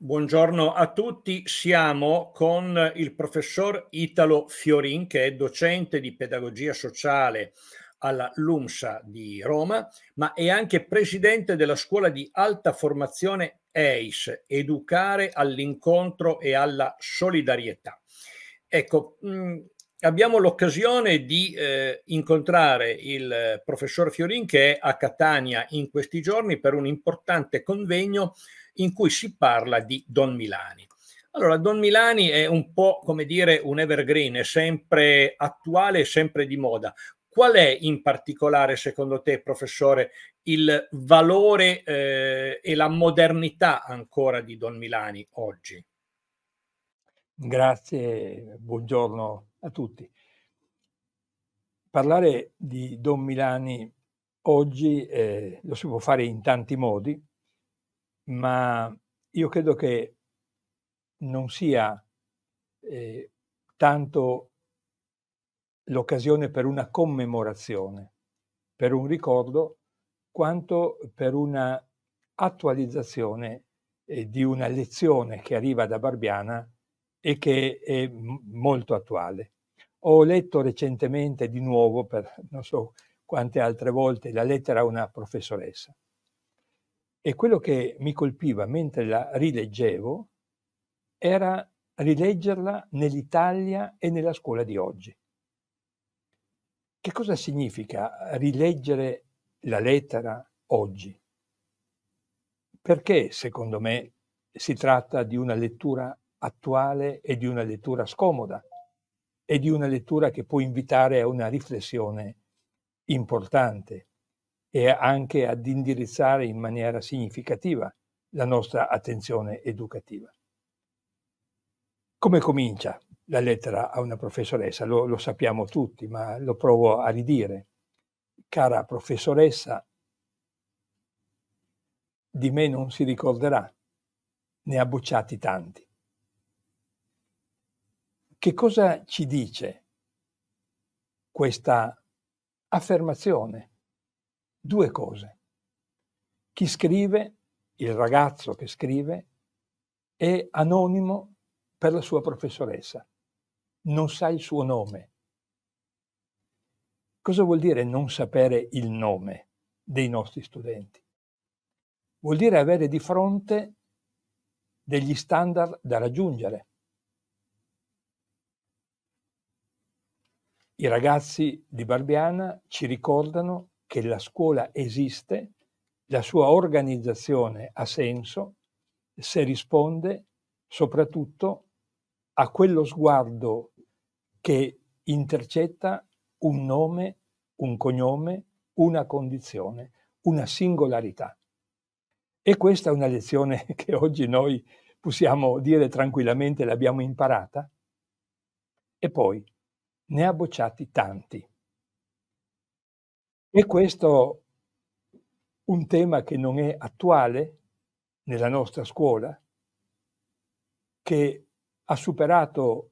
Buongiorno a tutti, siamo con il professor Italo Fiorin che è docente di pedagogia sociale alla LUMSA di Roma, ma è anche presidente della scuola di alta formazione EIS, Educare all'incontro e alla solidarietà. Ecco, mh, mm, abbiamo l'occasione di eh, incontrare il eh, professor Fiorin che è a Catania in questi giorni per un importante convegno in cui si parla di Don Milani. Allora, Don Milani è un po' come dire un evergreen, è sempre attuale e sempre di moda. Qual è in particolare, secondo te, professore, il valore eh, e la modernità ancora di Don Milani oggi? Grazie, buongiorno a tutti. Parlare di Don Milani oggi eh, lo si può fare in tanti modi ma io credo che non sia eh, tanto l'occasione per una commemorazione, per un ricordo, quanto per una attualizzazione eh, di una lezione che arriva da Barbiana e che è m- molto attuale. Ho letto recentemente di nuovo, per non so quante altre volte, la lettera a una professoressa e quello che mi colpiva mentre la rileggevo era rileggerla nell'Italia e nella scuola di oggi. Che cosa significa rileggere la lettera oggi? Perché, secondo me, si tratta di una lettura attuale e di una lettura scomoda e di una lettura che può invitare a una riflessione importante e anche ad indirizzare in maniera significativa la nostra attenzione educativa. Come comincia la lettera a una professoressa? Lo, lo sappiamo tutti, ma lo provo a ridire. Cara professoressa, di me non si ricorderà, ne ha bocciati tanti. Che cosa ci dice questa affermazione due cose. Chi scrive, il ragazzo che scrive, è anonimo per la sua professoressa, non sa il suo nome. Cosa vuol dire non sapere il nome dei nostri studenti? Vuol dire avere di fronte degli standard da raggiungere. I ragazzi di Barbiana ci ricordano che la scuola esiste, la sua organizzazione ha senso se risponde soprattutto a quello sguardo che intercetta un nome, un cognome, una condizione, una singolarità. E questa è una lezione che oggi noi possiamo dire tranquillamente l'abbiamo imparata. E poi ne ha bocciati tanti. E questo un tema che non è attuale nella nostra scuola, che ha superato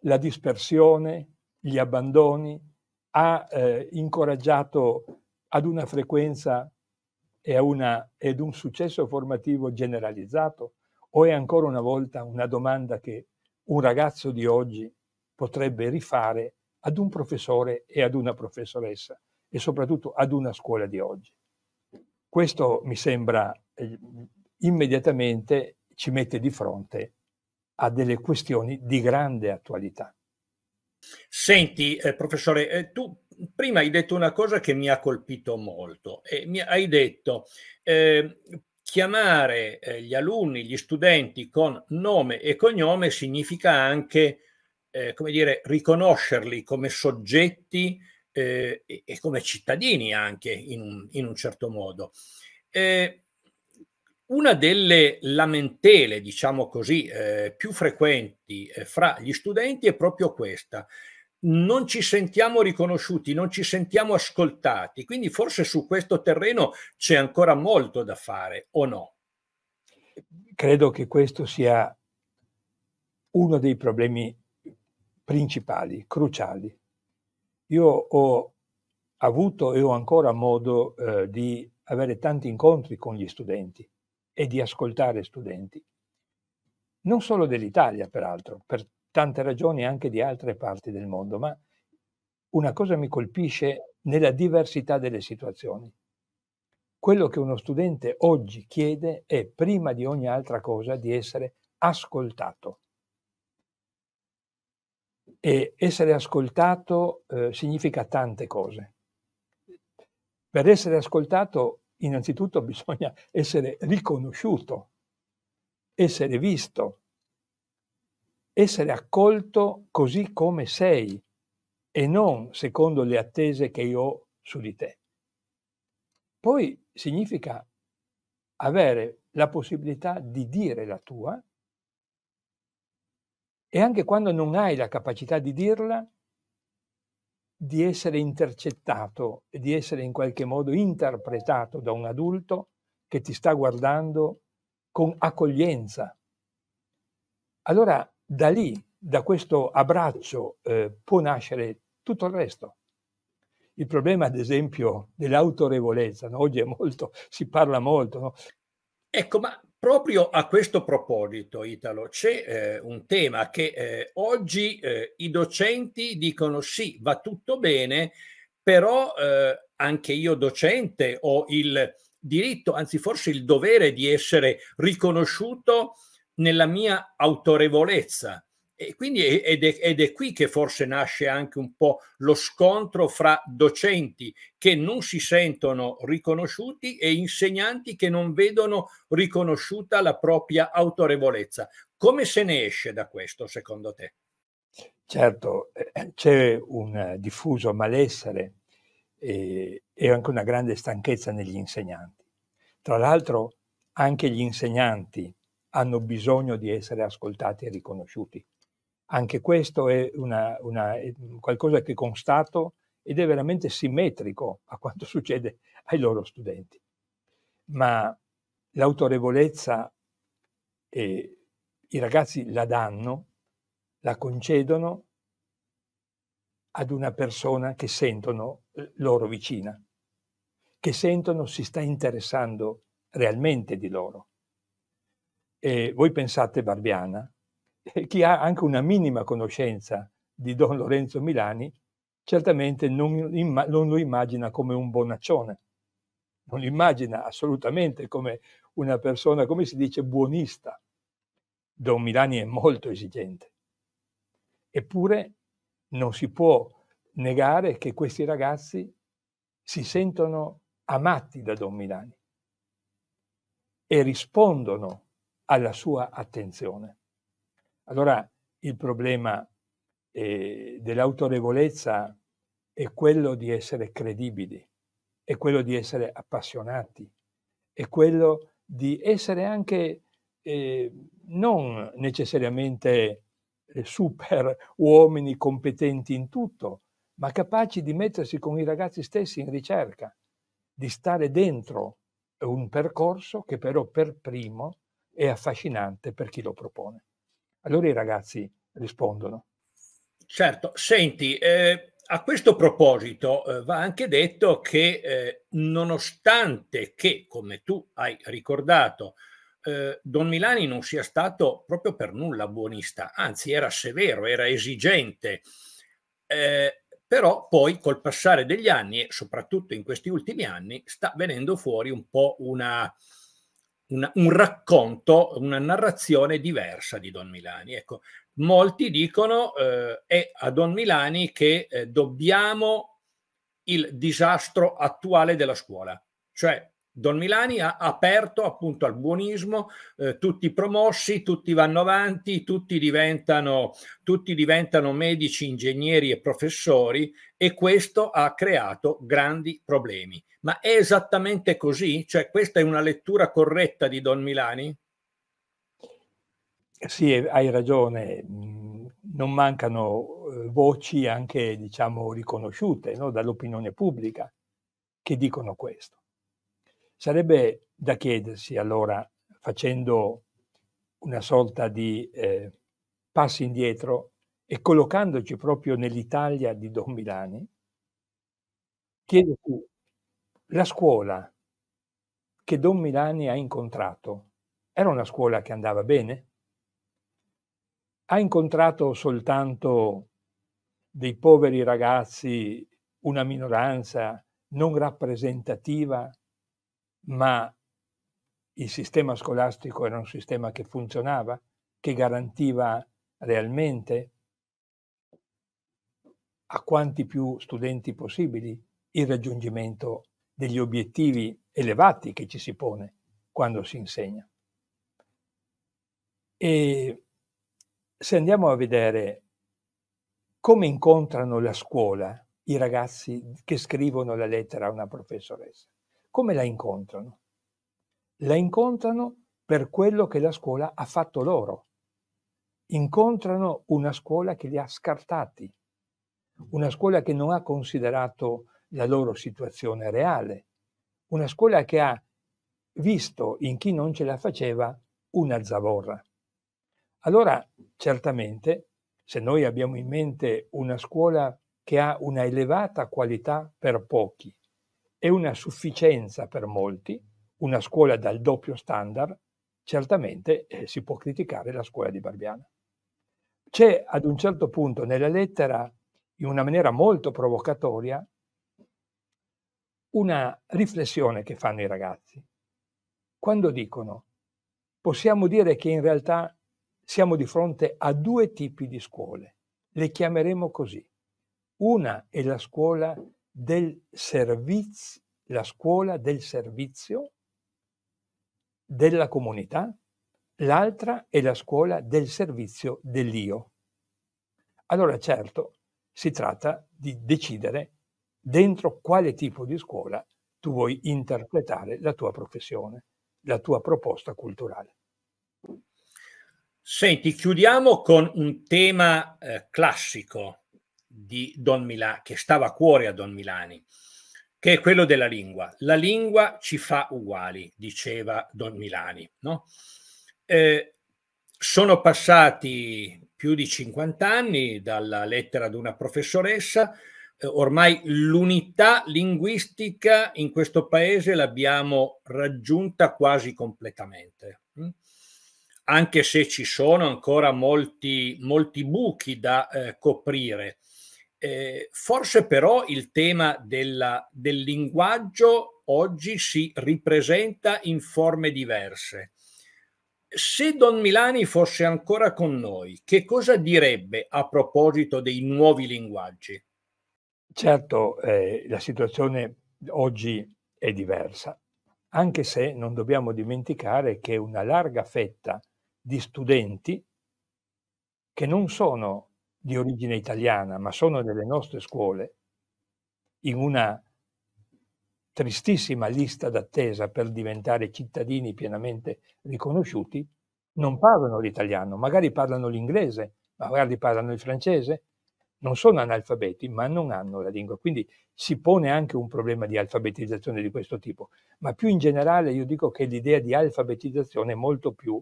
la dispersione, gli abbandoni, ha eh, incoraggiato ad una frequenza e a una, ed un successo formativo generalizzato? O è ancora una volta una domanda che un ragazzo di oggi potrebbe rifare ad un professore e ad una professoressa? e soprattutto ad una scuola di oggi. Questo mi sembra eh, immediatamente ci mette di fronte a delle questioni di grande attualità. Senti, eh, professore, eh, tu prima hai detto una cosa che mi ha colpito molto. Eh, mi hai detto ehm, chiamare eh, gli alunni, gli studenti con nome e cognome significa anche, eh, come dire, riconoscerli come soggetti eh, e, come cittadini anche in un, in un certo modo. Eh, una delle lamentele, diciamo così, eh, più frequenti eh, fra gli studenti è proprio questa. Non ci sentiamo riconosciuti, non ci sentiamo ascoltati, quindi forse su questo terreno c'è ancora molto da fare o no? Credo che questo sia uno dei problemi principali, cruciali io ho avuto e ho ancora modo eh, di avere tanti incontri con gli studenti e di ascoltare studenti, non solo dell'Italia peraltro, per tante ragioni anche di altre parti del mondo, ma una cosa mi colpisce nella diversità delle situazioni. Quello che uno studente oggi chiede è, prima di ogni altra cosa, di essere ascoltato e essere ascoltato eh, significa tante cose. Per essere ascoltato innanzitutto bisogna essere riconosciuto, essere visto, essere accolto così come sei e non secondo le attese che io ho su di te. Poi significa avere la possibilità di dire la tua e anche quando non hai la capacità di dirla, di essere intercettato e di essere in qualche modo interpretato da un adulto che ti sta guardando con accoglienza. Allora da lì, da questo abbraccio, eh, può nascere tutto il resto. Il problema, ad esempio, dell'autorevolezza, no? oggi molto, si parla molto. No? Ecco, ma Proprio a questo proposito, Italo, c'è eh, un tema che eh, oggi eh, i docenti dicono sì, va tutto bene, però eh, anche io docente ho il diritto, anzi forse il dovere di essere riconosciuto nella mia autorevolezza. E quindi ed è, ed è, qui che forse nasce anche un po' lo scontro fra docenti che non si sentono riconosciuti e insegnanti che non vedono riconosciuta la propria autorevolezza. Come se ne esce da questo, secondo te? Certo, eh, c'è un diffuso malessere e, e anche una grande stanchezza negli insegnanti. Tra l'altro anche gli insegnanti hanno bisogno di essere ascoltati e riconosciuti anche questo è una, una, qualcosa che constato ed è veramente simmetrico a quanto succede ai loro studenti. Ma l'autorevolezza eh, i ragazzi la danno, la concedono ad una persona che sentono eh, loro vicina, che sentono si sta interessando realmente di loro. E voi pensate Barbiana, chi ha anche una minima conoscenza di Don Lorenzo Milani certamente non, non lo immagina come un bonaccione, non lo immagina assolutamente come una persona, come si dice, buonista. Don Milani è molto esigente. Eppure non si può negare che questi ragazzi si sentono amati da Don Milani e rispondono alla sua attenzione. Allora il problema eh, dell'autorevolezza è quello di essere credibili, è quello di essere appassionati, è quello di essere anche eh, non necessariamente eh, super uomini competenti in tutto, ma capaci di mettersi con i ragazzi stessi in ricerca, di stare dentro un percorso che però per primo è affascinante per chi lo propone. Allora i ragazzi rispondono. Certo, senti, eh, a questo proposito eh, va anche detto che eh, nonostante che, come tu hai ricordato, eh, Don Milani non sia stato proprio per nulla buonista, anzi era severo, era esigente, eh, però poi col passare degli anni e soprattutto in questi ultimi anni sta venendo fuori un po' una, una, un racconto, una narrazione diversa di Don Milani. Ecco, molti dicono eh, è a Don Milani che eh, dobbiamo il disastro attuale della scuola, cioè Don Milani ha aperto appunto al buonismo, eh, tutti promossi, tutti vanno avanti, tutti diventano, tutti diventano medici, ingegneri e professori e questo ha creato grandi problemi. Ma è esattamente così? Cioè questa è una lettura corretta di Don Milani? Sì, hai ragione, mm, non mancano eh, voci anche diciamo riconosciute no, dall'opinione pubblica che dicono questo. Sarebbe da chiedersi allora, facendo una sorta di eh, passi indietro e collocandoci proprio nell'Italia di Don Milani, chiedersi la scuola che Don Milani ha incontrato era una scuola che andava bene? Ha incontrato soltanto dei poveri ragazzi, una minoranza non rappresentativa ma il sistema scolastico era un sistema che funzionava, che garantiva realmente a quanti più studenti possibili il raggiungimento degli obiettivi elevati che ci si pone quando si insegna. E se andiamo a vedere come incontrano la scuola i ragazzi che scrivono la lettera a una professoressa, come la incontrano? La incontrano per quello che la scuola ha fatto loro. Incontrano una scuola che li ha scartati, una scuola che non ha considerato la loro situazione reale, una scuola che ha visto in chi non ce la faceva una zavorra. Allora, certamente, se noi abbiamo in mente una scuola che ha una elevata qualità per pochi è una sufficienza per molti, una scuola dal doppio standard, certamente eh, si può criticare la scuola di Barbiana. C'è ad un certo punto nella lettera, in una maniera molto provocatoria, una riflessione che fanno i ragazzi. Quando dicono, possiamo dire che in realtà siamo di fronte a due tipi di scuole. Le chiameremo così. Una è la scuola del servizio, la scuola del servizio della comunità, l'altra è la scuola del servizio dell'io. Allora certo, si tratta di decidere dentro quale tipo di scuola tu vuoi interpretare la tua professione, la tua proposta culturale. Senti, chiudiamo con un tema eh, classico di Don Milani, che stava a cuore a Don Milani, che è quello della lingua. La lingua ci fa uguali, diceva Don Milani. No? Eh, sono passati più di 50 anni dalla lettera di una professoressa, eh, ormai l'unità linguistica in questo paese l'abbiamo raggiunta quasi completamente, mm? anche se ci sono ancora molti, molti buchi da eh, coprire eh, forse però il tema della, del linguaggio oggi si ripresenta in forme diverse. Se Don Milani fosse ancora con noi, che cosa direbbe a proposito dei nuovi linguaggi? Certo, eh, la situazione oggi è diversa, anche se non dobbiamo dimenticare che una larga fetta di studenti che non sono di origine italiana, ma sono nelle nostre scuole, in una tristissima lista d'attesa per diventare cittadini pienamente riconosciuti, non parlano l'italiano, magari parlano l'inglese, magari parlano il francese, non sono analfabeti, ma non hanno la lingua. Quindi si pone anche un problema di alfabetizzazione di questo tipo. Ma più in generale io dico che l'idea di alfabetizzazione è molto più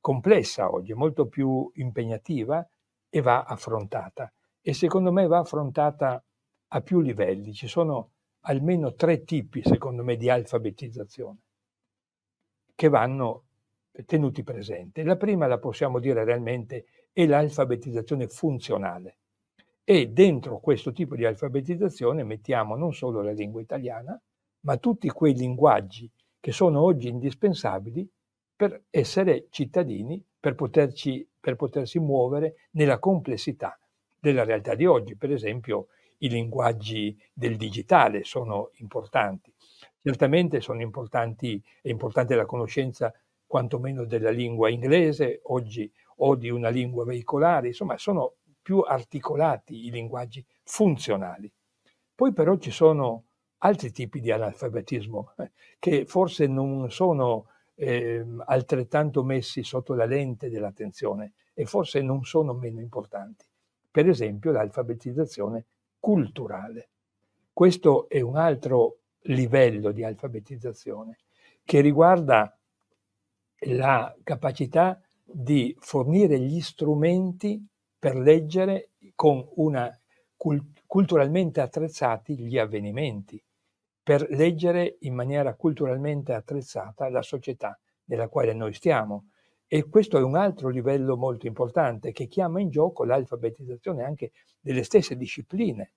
complessa oggi, molto più impegnativa, e va affrontata. E secondo me va affrontata a più livelli. Ci sono almeno tre tipi, secondo me, di alfabetizzazione che vanno tenuti presenti. La prima la possiamo dire realmente è l'alfabetizzazione funzionale. E dentro questo tipo di alfabetizzazione mettiamo non solo la lingua italiana, ma tutti quei linguaggi che sono oggi indispensabili per essere cittadini per, poterci, per potersi muovere nella complessità della realtà di oggi. Per esempio i linguaggi del digitale sono importanti. Certamente sono importanti, è importante la conoscenza quantomeno della lingua inglese oggi o di una lingua veicolare, insomma sono più articolati i linguaggi funzionali. Poi però ci sono altri tipi di analfabetismo eh, che forse non sono eh, altrettanto messi sotto la lente dell'attenzione e forse non sono meno importanti. Per esempio l'alfabetizzazione culturale. Questo è un altro livello di alfabetizzazione che riguarda la capacità di fornire gli strumenti per leggere con una culturalmente attrezzati gli avvenimenti, per leggere in maniera culturalmente attrezzata la società nella quale noi stiamo. E questo è un altro livello molto importante che chiama in gioco l'alfabetizzazione anche delle stesse discipline,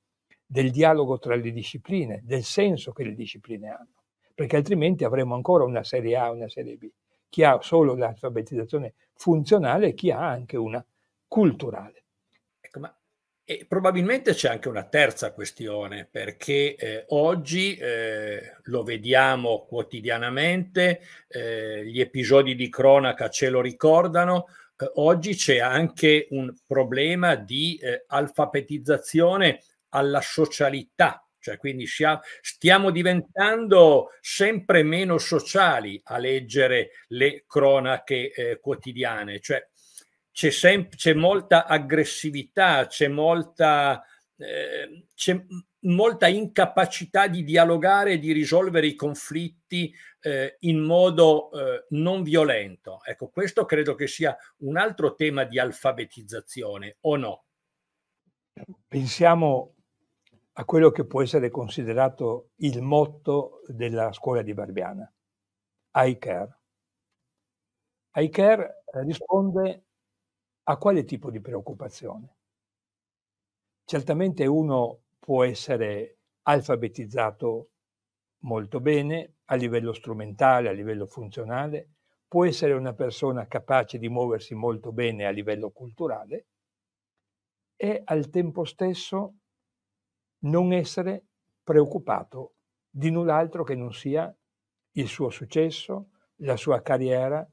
del dialogo tra le discipline, del senso che le discipline hanno, perché altrimenti avremo ancora una serie A e una serie B, chi ha solo l'alfabetizzazione funzionale e chi ha anche una culturale. E probabilmente c'è anche una terza questione, perché eh, oggi eh, lo vediamo quotidianamente, eh, gli episodi di cronaca ce lo ricordano, eh, oggi c'è anche un problema di eh, alfabetizzazione alla socialità, cioè quindi stiamo diventando sempre meno sociali a leggere le cronache eh, quotidiane, cioè c'è, sem- c'è molta aggressività, c'è molta, eh, c'è molta incapacità di dialogare e di risolvere i conflitti eh, in modo eh, non violento. Ecco, questo credo che sia un altro tema di alfabetizzazione, o no? Pensiamo a quello che può essere considerato il motto della scuola di Barbiana, I care. I care eh, risponde a quale tipo di preoccupazione? Certamente uno può essere alfabetizzato molto bene a livello strumentale, a livello funzionale, può essere una persona capace di muoversi molto bene a livello culturale e al tempo stesso non essere preoccupato di null'altro che non sia il suo successo, la sua carriera,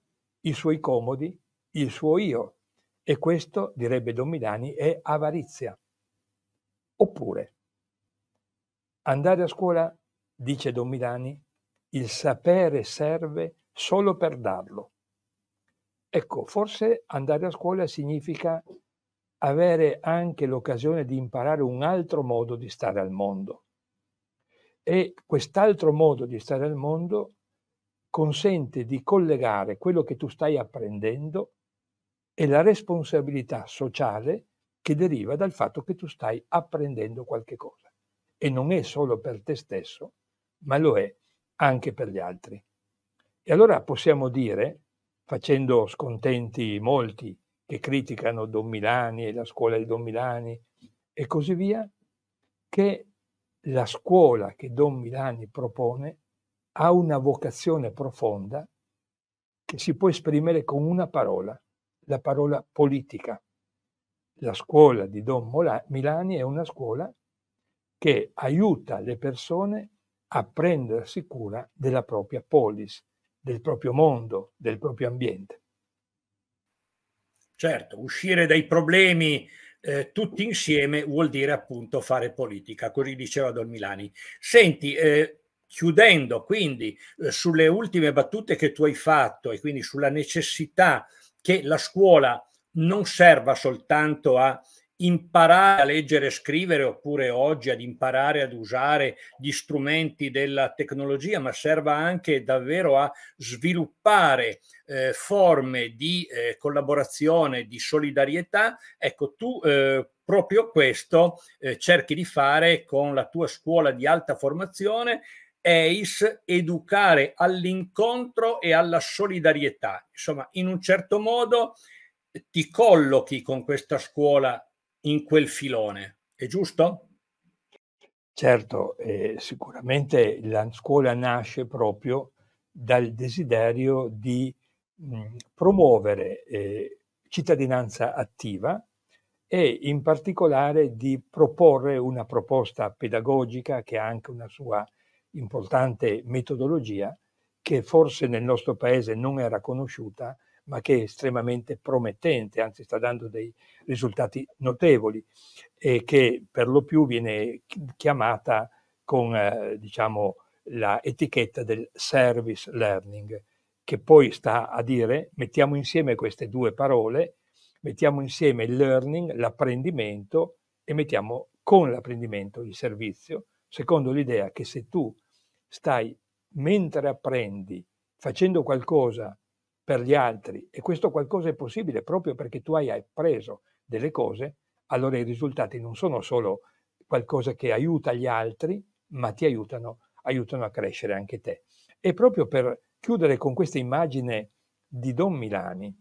i suoi comodi, il suo io, e questo, direbbe Don Milani, è avarizia. Oppure, andare a scuola, dice Don Milani, il sapere serve solo per darlo. Ecco, forse andare a scuola significa avere anche l'occasione di imparare un altro modo di stare al mondo. E quest'altro modo di stare al mondo consente di collegare quello che tu stai apprendendo è la responsabilità sociale che deriva dal fatto che tu stai apprendendo qualche cosa. E non è solo per te stesso, ma lo è anche per gli altri. E allora possiamo dire, facendo scontenti molti che criticano Don Milani e la scuola di Don Milani e così via, che la scuola che Don Milani propone ha una vocazione profonda che si può esprimere con una parola, la parola politica. La scuola di Don Milani è una scuola che aiuta le persone a prendersi cura della propria polis, del proprio mondo, del proprio ambiente. Certo, uscire dai problemi eh, tutti insieme vuol dire appunto fare politica, così diceva Don Milani. Senti, eh, chiudendo quindi eh, sulle ultime battute che tu hai fatto e quindi sulla necessità che la scuola non serva soltanto a imparare a leggere e scrivere oppure oggi ad imparare ad usare gli strumenti della tecnologia, ma serva anche davvero a sviluppare eh, forme di eh, collaborazione, di solidarietà. Ecco, tu eh, proprio questo eh, cerchi di fare con la tua scuola di alta formazione EIS, educare all'incontro e alla solidarietà. Insomma, in un certo modo eh, ti collochi con questa scuola in quel filone, è giusto? Certo, eh, sicuramente la scuola nasce proprio dal desiderio di mh, promuovere eh, cittadinanza attiva e in particolare di proporre una proposta pedagogica che ha anche una sua importante metodologia che forse nel nostro paese non era conosciuta, ma che è estremamente promettente, anzi sta dando dei risultati notevoli e che per lo più viene chiamata con eh, diciamo, la etichetta del service learning, che poi sta a dire mettiamo insieme queste due parole, mettiamo insieme il learning, l'apprendimento e mettiamo con l'apprendimento il servizio, secondo l'idea che se tu stai mentre apprendi facendo qualcosa per gli altri e questo qualcosa è possibile proprio perché tu hai appreso delle cose, allora i risultati non sono solo qualcosa che aiuta gli altri, ma ti aiutano, aiutano a crescere anche te. E proprio per chiudere con questa immagine di Don Milani,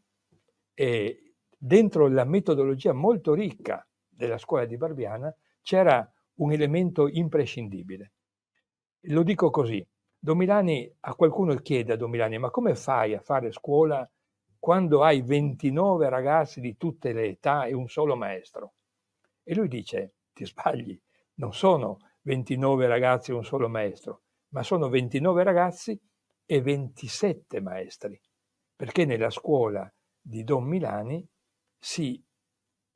eh, dentro la metodologia molto ricca della scuola di Barbiana c'era un elemento imprescindibile. Lo dico così, Domilani, a qualcuno chiede a Domilani, ma come fai a fare scuola quando hai 29 ragazzi di tutte le età e un solo maestro? E lui dice, ti sbagli, non sono 29 ragazzi e un solo maestro, ma sono 29 ragazzi e 27 maestri, perché nella scuola di Don Milani si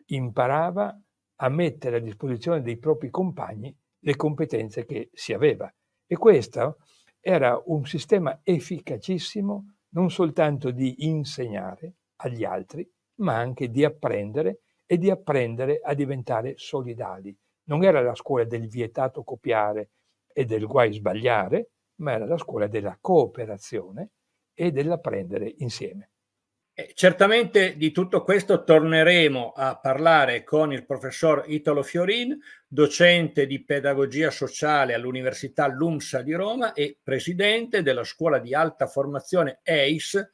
imparava a mettere a disposizione dei propri compagni le competenze che si aveva. E questo era un sistema efficacissimo non soltanto di insegnare agli altri, ma anche di apprendere e di apprendere a diventare solidali. Non era la scuola del vietato copiare e del guai sbagliare, ma era la scuola della cooperazione e dell'apprendere insieme. Eh, certamente di tutto questo torneremo a parlare con il professor Italo Fiorin, docente di pedagogia sociale all'Università LUMSA di Roma e presidente della scuola di alta formazione EIS,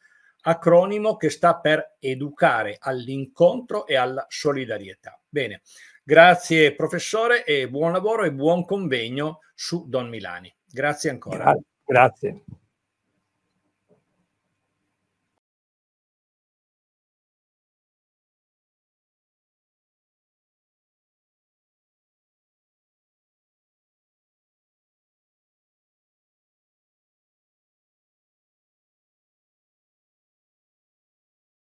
acronimo che sta per educare all'incontro e alla solidarietà. Bene, grazie professore e buon lavoro e buon convegno su Don Milani. Grazie ancora. Grazie.